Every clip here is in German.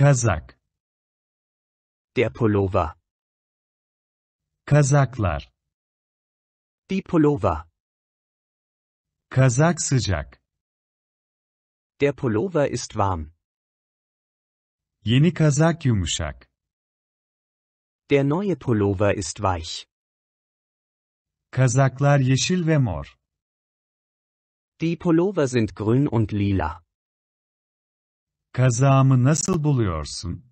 Kazak. Der Pullover. Kazaklar. Die Pullover. Kazak sıcak. Der Pullover ist warm. Yeni kazak yumuşak. Der neue Pullover ist weich. Kazaklar yeşil ve mor. Die Pullover sind grün und lila. Kazağımı nasıl buluyorsun?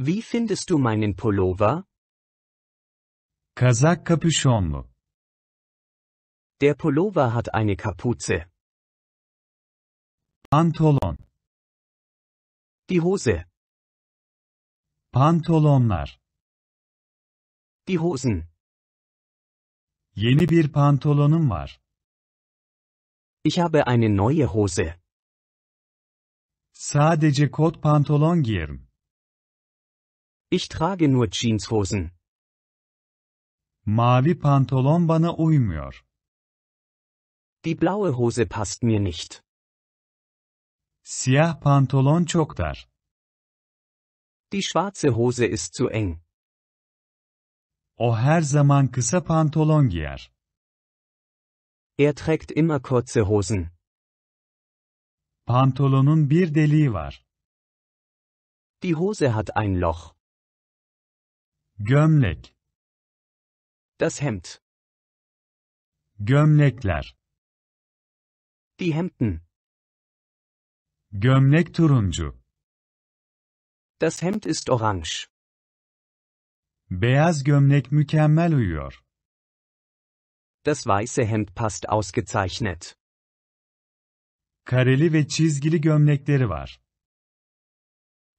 Wie findest du meinen Pullover? Kazak kapüşonlu. Der Pullover hat eine Kapuze. Pantolon. Die Hose. Pantolonlar. Die Hosen. Yeni bir pantolonum var. Ich habe eine neue Hose. Sadece kot pantolon giyerim. Ich trage nur Jeanshosen. Mavi pantolon bana uymuyor. Die blaue Hose passt mir nicht. Siyah pantolon çok dar. Die schwarze Hose ist zu eng. O her zaman kısa pantolon giyer. Er trägt immer kurze Hosen. Pantolonun bir deliği var. Die Hose hat ein Loch. Gömlek. Das Hemd. Gömlekler. Die Hemden. Gömlek turuncu. Das Hemd ist orange. Beyaz gömlek mükemmel uyuyor. Das weiße Hemd passt ausgezeichnet kareli ve çizgili gömlekleri var.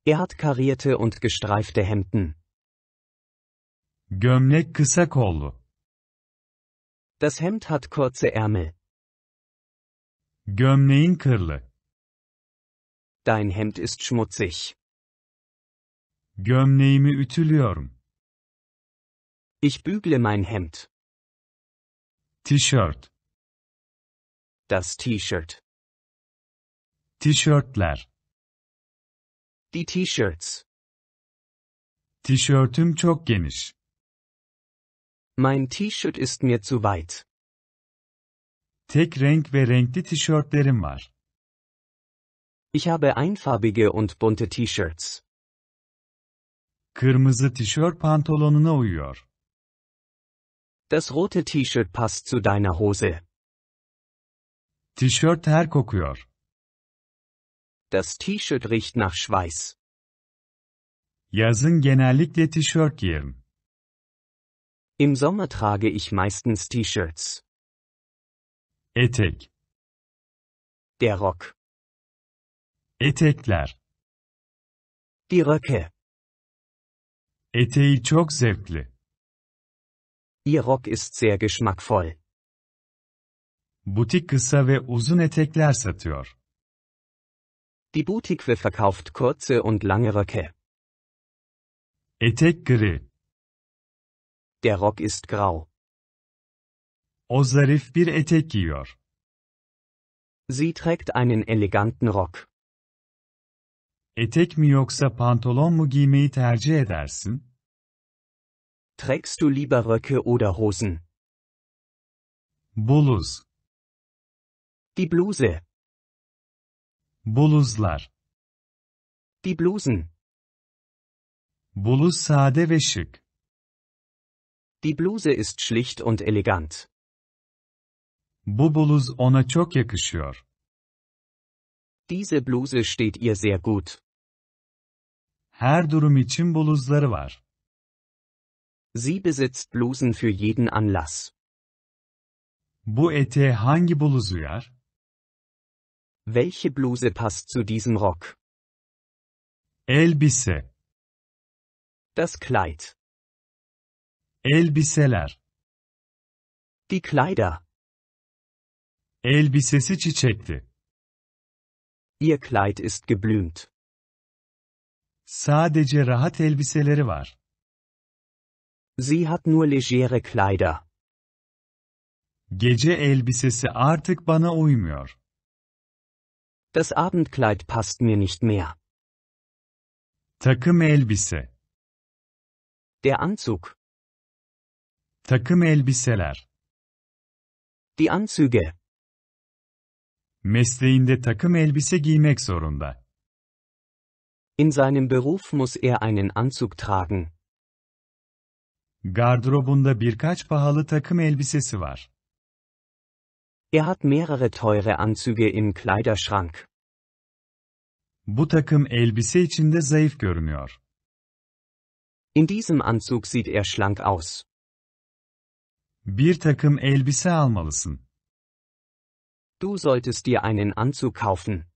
Er hat karierte und gestreifte Hemden. Gömlek kısa kollu. Das Hemd hat kurze Ärmel. Gömleğin kırlı. Dein Hemd ist schmutzig. Gömleğimi ütülüyorum. Ich bügle mein Hemd. T-Shirt. Das T-Shirt. Tişörtler. Die T-Shirts. Tişörtüm çok geniş. Mein T-Shirt ist mir zu weit. Tek renk ve renkli tişörtlerim var. Ich habe einfarbige und bunte T-Shirts. Kırmızı tişört pantolonuna uyuyor. Das rote T-Shirt passt zu deiner Hose. Tişört ter kokuyor. Das T-Shirt riecht nach Schweiß. Yazın genellikle tişört giyerim. Im Sommer trage ich meistens T-Shirts. Etek. Der Rock. Etekler. Die Röcke. Eteği çok zevkli. Ihr Rock ist sehr geschmackvoll. Butik kısa ve uzun etekler satıyor. Die Boutique verkauft kurze und lange Röcke. Etek gri. Der Rock ist grau. O zarif bir etek giyiyor. Sie trägt einen eleganten Rock. Etek mi yoksa pantolon mu giymeyi tercih edersin? Trägst du lieber Röcke oder Hosen? Buluz. Die Bluse. Bluzlar. Die Blusen. Bluz sade ve şık. Die Bluse ist schlicht und elegant. Bu bluz ona çok yakışıyor. Diese Bluse steht ihr sehr gut. Her durum için bluzları var. Sie besitzt Blusen für jeden Anlass. Bu eteğe hangi bluz uyar? Welche Bluse passt zu diesem Rock? Elbise. Das Kleid. Elbiseler. Die Kleider. Elbisesi çiçekti. Ihr Kleid ist geblümt. Sadece rahat elbiseleri var. Sie hat nur legere Kleider. Gece elbisesi artık bana uymuyor. Das Abendkleid passt mir nicht mehr. Takım elbise. Der Anzug. Takım elbiseler. Die Anzüge. Mesleğinde takım elbise giymek zorunda. In seinem Beruf muss er einen Anzug tragen. Gardırobunda birkaç pahalı takım elbisesi var. Er hat mehrere teure Anzüge im Kleiderschrank. Bu takım elbise içinde zayıf görünüyor. In diesem Anzug sieht er schlank aus. Bir takım elbise almalısın. Du solltest dir einen Anzug kaufen.